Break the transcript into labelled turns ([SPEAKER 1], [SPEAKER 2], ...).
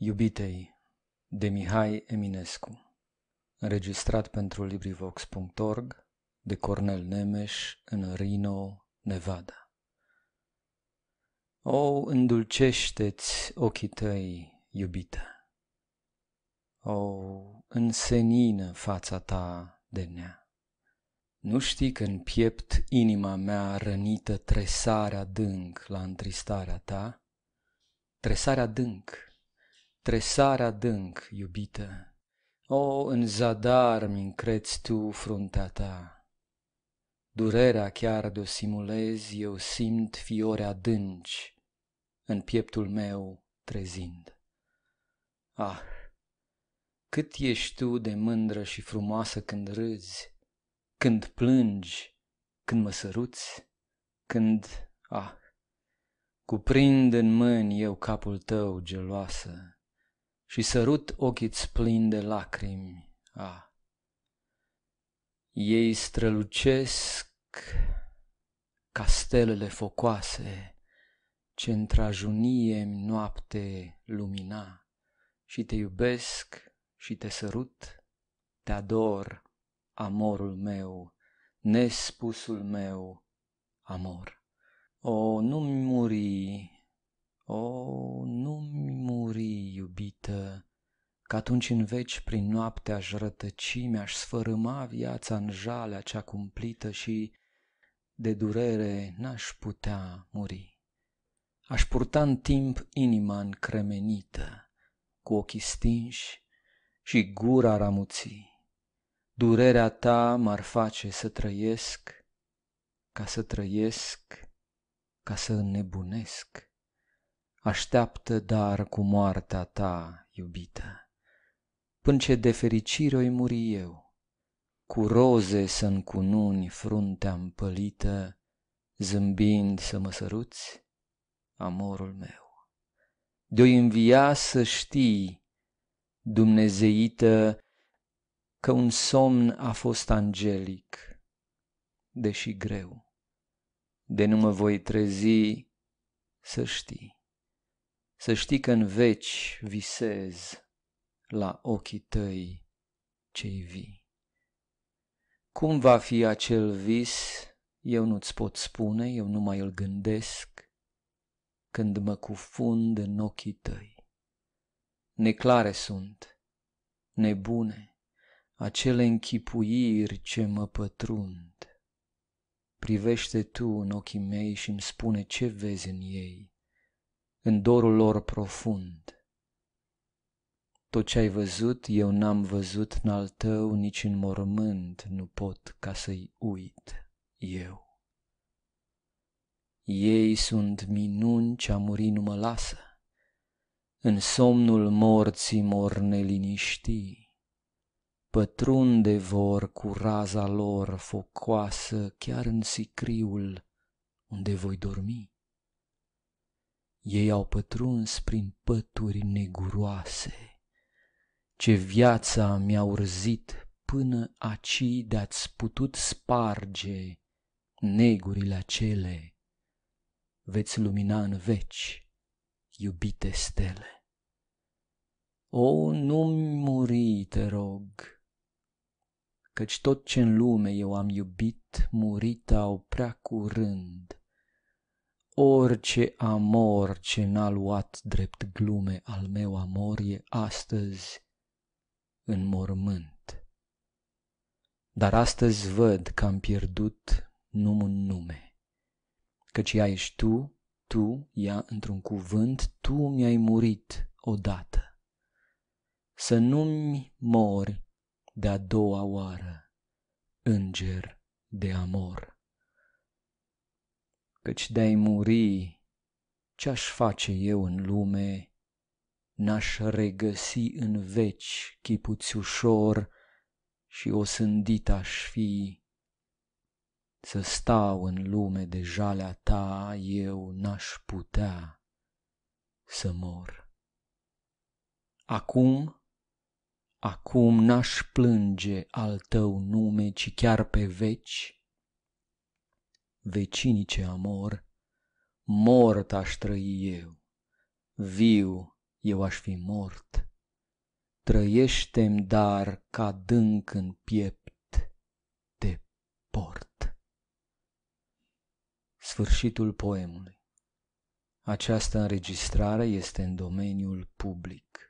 [SPEAKER 1] Iubitei de Mihai Eminescu Înregistrat pentru LibriVox.org de Cornel Nemes în Reno, Nevada O, îndulcește-ți ochii tăi, iubită! O, însenină fața ta de nea! Nu știi că în piept inima mea rănită tresarea dânc la întristarea ta? Tresarea dânc tresar adânc, iubită, O, în zadar mi tu fruntea ta. Durerea chiar de-o simulez, eu simt fiore adânci, În pieptul meu trezind. Ah, cât ești tu de mândră și frumoasă când râzi, Când plângi, când mă săruți, când, ah, Cuprind în mâini eu capul tău geloasă, și sărut ochii-ți plini de lacrimi. Ah. Ei strălucesc castelele focoase ce într noapte lumina și te iubesc și te sărut, te ador, amorul meu, nespusul meu, amor. O, nu-mi muri, o, nu-mi muri, Că atunci în veci prin noapte aș rătăci, mi-aș sfărâma viața în jalea cea cumplită și de durere n-aș putea muri. Aș purta în timp inima încremenită, cu ochii stinși și gura ramuții. Durerea ta m-ar face să trăiesc, ca să trăiesc, ca să înnebunesc. Așteaptă dar cu moartea ta, iubită până ce de fericire o muri eu. Cu roze să-mi cununi fruntea împălită, zâmbind să mă săruți, amorul meu. De-o învia să știi, dumnezeită, că un somn a fost angelic, deși greu. De nu mă voi trezi, să știi, să știi că în veci visez la ochii tăi cei vii. Cum va fi acel vis, eu nu-ți pot spune, eu nu mai îl gândesc, când mă cufund în ochii tăi. Neclare sunt, nebune, acele închipuiri ce mă pătrund. Privește tu în ochii mei și îmi spune ce vezi în ei, în dorul lor profund tot ce ai văzut eu n-am văzut în al tău, nici în mormânt nu pot ca să-i uit eu. Ei sunt minuni ce-a muri nu mă lasă, în somnul morții mor neliniștii, pătrunde vor cu raza lor focoasă chiar în sicriul unde voi dormi. Ei au pătruns prin pături neguroase, ce viața mi-a urzit până aci de-ați putut sparge negurile acele, veți lumina în veci, iubite stele. O, nu muri, te rog, căci tot ce în lume eu am iubit, murit au prea curând. Orice amor ce n-a luat drept glume al meu amor e astăzi în mormânt. Dar astăzi văd că am pierdut num nume, căci ea ești tu, tu, ea într-un cuvânt, tu mi-ai murit odată. Să nu-mi mori de-a doua oară, înger de amor. Căci de-ai muri, ce-aș face eu în lume n-aș regăsi în veci chipuți ușor și sândit aș fi. Să stau în lume de jalea ta, eu n-aș putea să mor. Acum, acum n-aș plânge al tău nume, ci chiar pe veci. vecinice ce amor, mort aș trăi eu, viu eu aș fi mort. Trăiește-mi dar ca dânc în piept te port. Sfârșitul poemului. Această înregistrare este în domeniul public.